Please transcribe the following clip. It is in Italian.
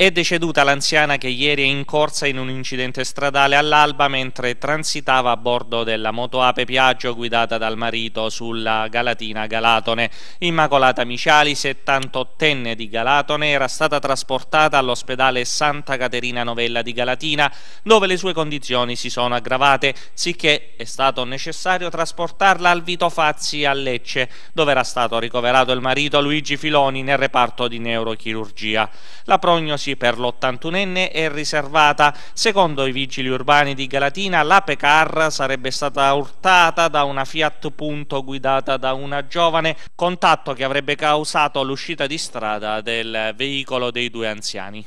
È deceduta l'anziana che ieri è in corsa in un incidente stradale all'alba mentre transitava a bordo della moto Ape Piaggio guidata dal marito sulla Galatina Galatone. Immacolata Miciali, 78enne di Galatone, era stata trasportata all'ospedale Santa Caterina Novella di Galatina dove le sue condizioni si sono aggravate, sicché è stato necessario trasportarla al Vito Fazzi a Lecce dove era stato ricoverato il marito Luigi Filoni nel reparto di neurochirurgia. La prognosi Ricci. Per l'81enne è riservata. Secondo i vigili urbani di Galatina, la Pecar sarebbe stata urtata da una Fiat Punto guidata da una giovane, contatto che avrebbe causato l'uscita di strada del veicolo dei due anziani.